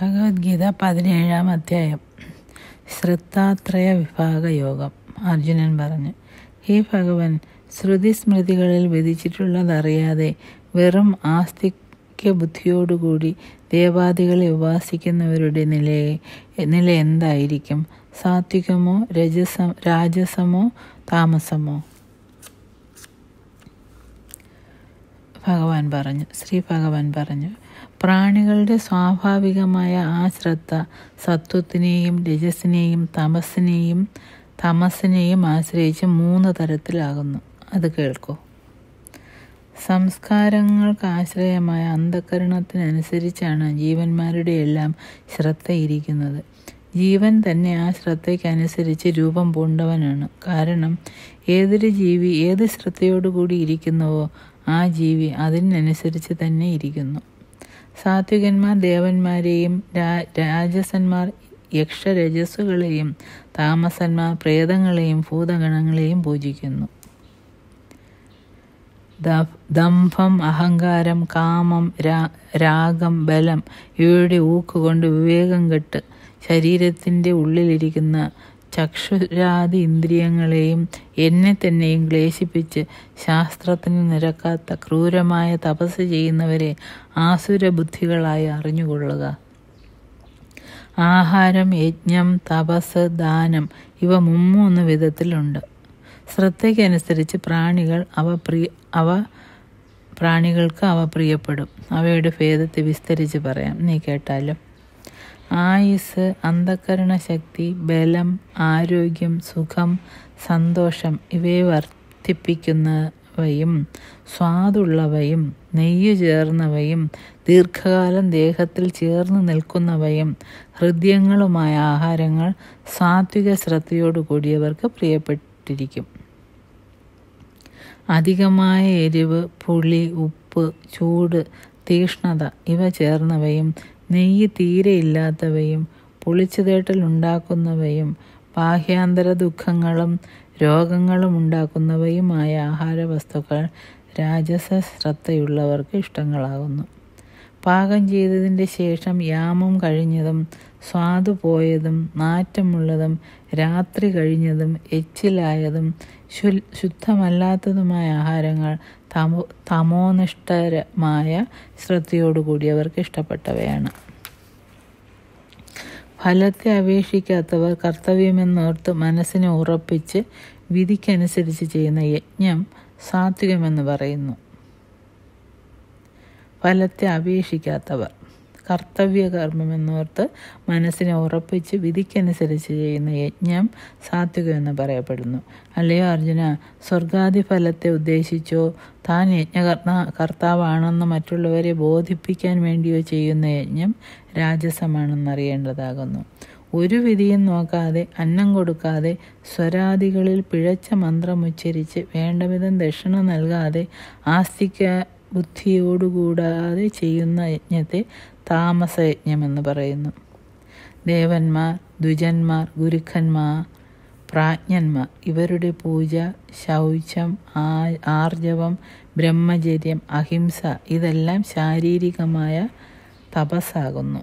ഭഗവത്ഗീത പതിനേഴാം അധ്യായം ശ്രദ്ധാത്രയ വിഭാഗ യോഗം അർജുനൻ പറഞ്ഞു ഹേ ഭഗവൻ ശ്രുതി സ്മൃതികളിൽ വിധിച്ചിട്ടുള്ളതറിയാതെ വെറും ആസ്തിക്യ ബുദ്ധിയോടുകൂടി ദേവാദികളെ ഉപാസിക്കുന്നവരുടെ നിലയെ നില എന്തായിരിക്കും സാത്വികമോ രജസ രാജസമോ താമസമോ ഭഗവാൻ പറഞ്ഞു ശ്രീ ഭഗവാൻ പറഞ്ഞു പ്രാണികളുടെ സ്വാഭാവികമായ ആ ശ്രദ്ധ സത്വത്തിനെയും രജസിനെയും തമസിനെയും തമസിനെയും ആശ്രയിച്ച് മൂന്ന് തരത്തിലാകുന്നു അത് കേൾക്കൂ സംസ്കാരങ്ങൾക്ക് ആശ്രയമായ അന്ധകരണത്തിനനുസരിച്ചാണ് ജീവന്മാരുടെ എല്ലാം ശ്രദ്ധയിരിക്കുന്നത് ജീവൻ തന്നെ ആ ശ്രദ്ധയ്ക്കനുസരിച്ച് രൂപം പൂണ്ടവനാണ് കാരണം ഏതൊരു ജീവി ഏത് ശ്രദ്ധയോടുകൂടി ഇരിക്കുന്നുവോ ആ ജീവി അതിനനുസരിച്ച് തന്നെ ഇരിക്കുന്നു സാത്വികന്മാർ ദേവന്മാരെയും രാജസന്മാർ യക്ഷരജസ്സുകളെയും താമസന്മാർ പ്രേതങ്ങളെയും ഭൂതഗണങ്ങളെയും പൂജിക്കുന്നു ദംഭം അഹങ്കാരം കാമം രാഗം ബലം ഇവയുടെ ഊക്കുകൊണ്ട് വിവേകം കെട്ട് ശരീരത്തിൻ്റെ ഉള്ളിലിരിക്കുന്ന ചക്ഷുരാതി ഇന്ദ്രിയങ്ങളെയും എന്നെ തന്നെയും ക്ലേശിപ്പിച്ച് ശാസ്ത്രത്തിന് നിരക്കാത്ത ക്രൂരമായ തപസ് ചെയ്യുന്നവരെ ആസുരബുദ്ധികളായി അറിഞ്ഞുകൊള്ളുക ആഹാരം യജ്ഞം തപസ് ദാനം ഇവ മുമ്മൂന്ന് വിധത്തിലുണ്ട് ശ്രദ്ധയ്ക്കനുസരിച്ച് പ്രാണികൾ അവ പ്രിയ അവ പ്രാണികൾക്ക് അവ പ്രിയപ്പെടും അവയുടെ ഭേദത്തെ വിസ്തരിച്ച് പറയാം നീ കേട്ടാലും ആയുസ് അന്ധകരണ ശക്തി ബലം ആരോഗ്യം സുഖം സന്തോഷം ഇവയെ വർദ്ധിപ്പിക്കുന്നവയും സ്വാദുള്ളവയും നെയ്യ് ചേർന്നവയും ദീർഘകാലം ദേഹത്തിൽ ചേർന്ന് നിൽക്കുന്നവയും ഹൃദയങ്ങളുമായ ആഹാരങ്ങൾ സാത്വിക ശ്രദ്ധയോടു കൂടിയവർക്ക് പ്രിയപ്പെട്ടിരിക്കും അധികമായ എരിവ് പുളി ഉപ്പ് ചൂട് തീക്ഷ്ണത ഇവ ചേർന്നവയും നെയ്യ് തീരെ ഇല്ലാത്തവയും പൊളിച്ചുതേട്ടലുണ്ടാക്കുന്നവയും ബാഹ്യാന്തര ദുഃഖങ്ങളും രോഗങ്ങളും ഉണ്ടാക്കുന്നവയുമായ ആഹാരവസ്തുക്കൾ രാജസ ശ്രദ്ധയുള്ളവർക്ക് ഇഷ്ടങ്ങളാകുന്നു പാകം ചെയ്തതിൻ്റെ ശേഷം യാമം കഴിഞ്ഞതും സ്വാദു പോയതും നാറ്റമുള്ളതും രാത്രി കഴിഞ്ഞതും എച്ചിലായതും ശുദ്ധമല്ലാത്തതുമായ ആഹാരങ്ങൾ തമോ തമോനിഷ്ഠരമായ അവർക്ക് ഇഷ്ടപ്പെട്ടവയാണ് ഫലത്തെ അപേക്ഷിക്കാത്തവർ കർത്തവ്യമെന്നോർത്ത് മനസ്സിനെ ഉറപ്പിച്ച് വിധിക്കനുസരിച്ച് ചെയ്യുന്ന യജ്ഞം സാത്വികമെന്ന് പറയുന്നു ഫലത്തെ അപേക്ഷിക്കാത്തവർ കർത്തവ്യകർമ്മം എന്നോർത്ത് മനസ്സിനെ ഉറപ്പിച്ച് വിധിക്കനുസരിച്ച് ചെയ്യുന്ന യജ്ഞം സാത്വികം എന്ന് പറയപ്പെടുന്നു അല്ലയോ അർജുന ഫലത്തെ ഉദ്ദേശിച്ചോ താൻ യജ്ഞകർത്ത കർത്താവാണെന്ന് മറ്റുള്ളവരെ ബോധിപ്പിക്കാൻ വേണ്ടിയോ ചെയ്യുന്ന യജ്ഞം രാജസമാണെന്നറിയേണ്ടതാകുന്നു ഒരു വിധിയും നോക്കാതെ അന്നം കൊടുക്കാതെ സ്വരാദികളിൽ പിഴച്ച മന്ത്രം ഉച്ചരിച്ച് വേണ്ടവിധം ദക്ഷിണ നൽകാതെ ആസ്തിക്ക ബുദ്ധിയോടുകൂടാതെ ചെയ്യുന്ന യജ്ഞത്തെ താമസയജ്ഞമെന്ന് പറയുന്നു ദേവന്മാർ ദ്വിജന്മാർ ഗുരുക്കന്മാർ പ്രാജ്ഞന്മാർ ഇവരുടെ പൂജ ശൗചം ആർജവം ബ്രഹ്മചര്യം അഹിംസ ഇതെല്ലാം ശാരീരികമായ തപസ്സാകുന്നു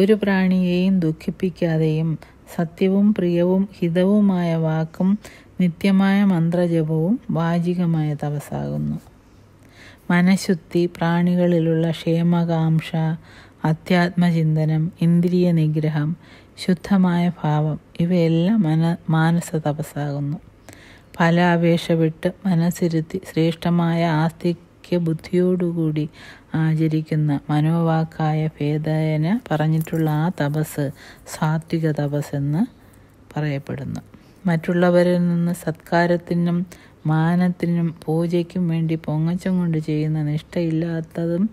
ഒരു പ്രാണിയെയും ദുഃഖിപ്പിക്കാതെയും സത്യവും പ്രിയവും ഹിതവുമായ വാക്കും നിത്യമായ മന്ത്രജപവും വാചികമായ തപസാകുന്നു മനഃശുദ്ധി പ്രാണികളിലുള്ള ക്ഷേമകാംക്ഷ അധ്യാത്മചിന്തനം ഇന്ദ്രിയ നിഗ്രഹം ശുദ്ധമായ ഭാവം ഇവയെല്ലാം മന മാനസ തപസ്സാകുന്നു ഫലാപേക്ഷ വിട്ട് മനസ്സിരുത്തി ശ്രേഷ്ഠമായ ആസ്തി സഖ്യബുദ്ധിയോടുകൂടി ആചരിക്കുന്ന മനോവാക്കായ ഭേദന പറഞ്ഞിട്ടുള്ള ആ തപസ് സാത്വിക തപസ് എന്ന് പറയപ്പെടുന്നു മറ്റുള്ളവരിൽ നിന്ന് സത്കാരത്തിനും മാനത്തിനും പൂജയ്ക്കും വേണ്ടി പൊങ്ങച്ചം കൊണ്ട് ചെയ്യുന്ന നിഷ്ഠയില്ലാത്തതും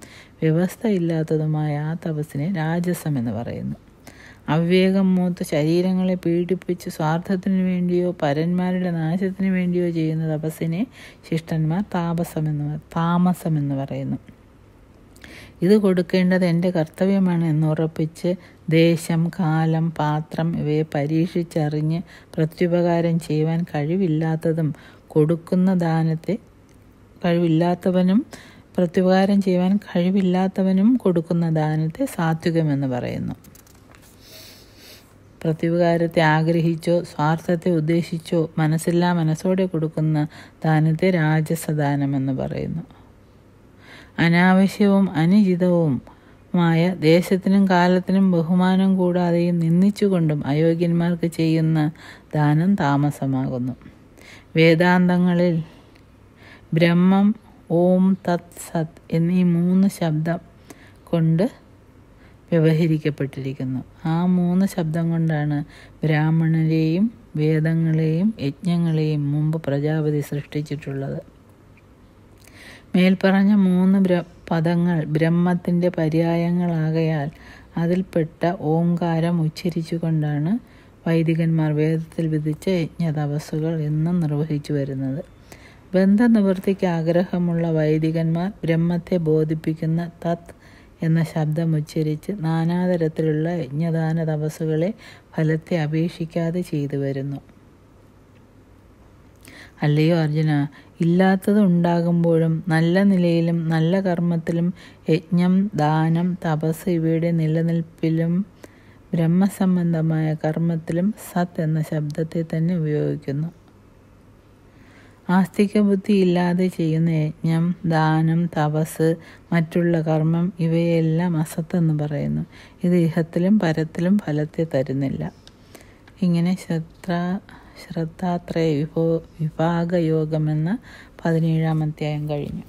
വ്യവസ്ഥയില്ലാത്തതുമായ ആ തപസ്സിനെ രാജസം എന്ന് പറയുന്നു അവിവേകം മൂത്ത് ശരീരങ്ങളെ പീഡിപ്പിച്ച് സ്വാർത്ഥത്തിന് വേണ്ടിയോ പരന്മാരുടെ നാശത്തിനു വേണ്ടിയോ ചെയ്യുന്ന തപസ്സിനെ ശിഷ്ടന്മാർ താപസമെന്ന് താമസമെന്ന് പറയുന്നു ഇത് കൊടുക്കേണ്ടത് എൻ്റെ കർത്തവ്യമാണ് എന്നുറപ്പിച്ച് ദേശം കാലം പാത്രം ഇവയെ പരീക്ഷിച്ചറിഞ്ഞ് പ്രത്യുപകാരം ചെയ്യുവാൻ കഴിവില്ലാത്തതും കൊടുക്കുന്ന ദാനത്തെ കഴിവില്ലാത്തവനും പ്രത്യുപകാരം ചെയ്യുവാൻ കഴിവില്ലാത്തവനും കൊടുക്കുന്ന ദാനത്തെ സാത്വികമെന്ന് പറയുന്നു പ്രത്യുപകാരത്തെ ആഗ്രഹിച്ചോ സ്വാർത്ഥത്തെ ഉദ്ദേശിച്ചോ മനസ്സില്ലാ മനസ്സോടെ കൊടുക്കുന്ന ദാനത്തെ രാജസദാനമെന്ന് പറയുന്നു അനാവശ്യവും മായ ദേശത്തിനും കാലത്തിനും ബഹുമാനം കൂടാതെയും നിന്ദിച്ചുകൊണ്ടും അയോഗ്യന്മാർക്ക് ചെയ്യുന്ന ദാനം താമസമാകുന്നു വേദാന്തങ്ങളിൽ ബ്രഹ്മം ഓം തത് സത് എന്നീ മൂന്ന് ശബ്ദം കൊണ്ട് വ്യവഹരിക്കപ്പെട്ടിരിക്കുന്നു ആ മൂന്ന് ശബ്ദം കൊണ്ടാണ് ബ്രാഹ്മണരെയും വേദങ്ങളെയും യജ്ഞങ്ങളെയും മുമ്പ് പ്രജാപതി സൃഷ്ടിച്ചിട്ടുള്ളത് മേൽപ്പറഞ്ഞ മൂന്ന് ബ്ര പദങ്ങൾ ബ്രഹ്മത്തിൻ്റെ പര്യായങ്ങളാകയാൽ അതിൽപ്പെട്ട ഓംകാരം ഉച്ചരിച്ചുകൊണ്ടാണ് വൈദികന്മാർ വേദത്തിൽ വിധിച്ച യജ്ഞതപസ്സുകൾ എന്നും നിർവഹിച്ചു വരുന്നത് നിവൃത്തിക്ക് ആഗ്രഹമുള്ള വൈദികന്മാർ ബ്രഹ്മത്തെ ബോധിപ്പിക്കുന്ന തത് എന്ന ശബ്ദം ഉച്ചരിച്ച് നാനാതരത്തിലുള്ള യജ്ഞദാന തപസ്സുകളെ ഫലത്തെ അപേക്ഷിക്കാതെ ചെയ്തു വരുന്നു അല്ലയോ അർജുന ഇല്ലാത്തത് ഉണ്ടാകുമ്പോഴും നല്ല നിലയിലും നല്ല കർമ്മത്തിലും യജ്ഞം ദാനം തപസ് ഇവയുടെ നിലനിൽപ്പിലും ബ്രഹ്മസംബന്ധമായ കർമ്മത്തിലും സത് എന്ന ശബ്ദത്തെ തന്നെ ഉപയോഗിക്കുന്നു ആസ്തിക ബുദ്ധി ഇല്ലാതെ ചെയ്യുന്ന യജ്ഞം ദാനം തപസ് മറ്റുള്ള കർമ്മം ഇവയെല്ലാം അസത്തെന്ന് പറയുന്നു ഇത് ഇഹത്തിലും പരത്തിലും ഫലത്തെ തരുന്നില്ല ഇങ്ങനെ ശ്രദ്ധ ശ്രദ്ധാത്രയ വിഭോ വിഭാഗയോഗമെന്ന പതിനേഴാം അധ്യായം കഴിഞ്ഞു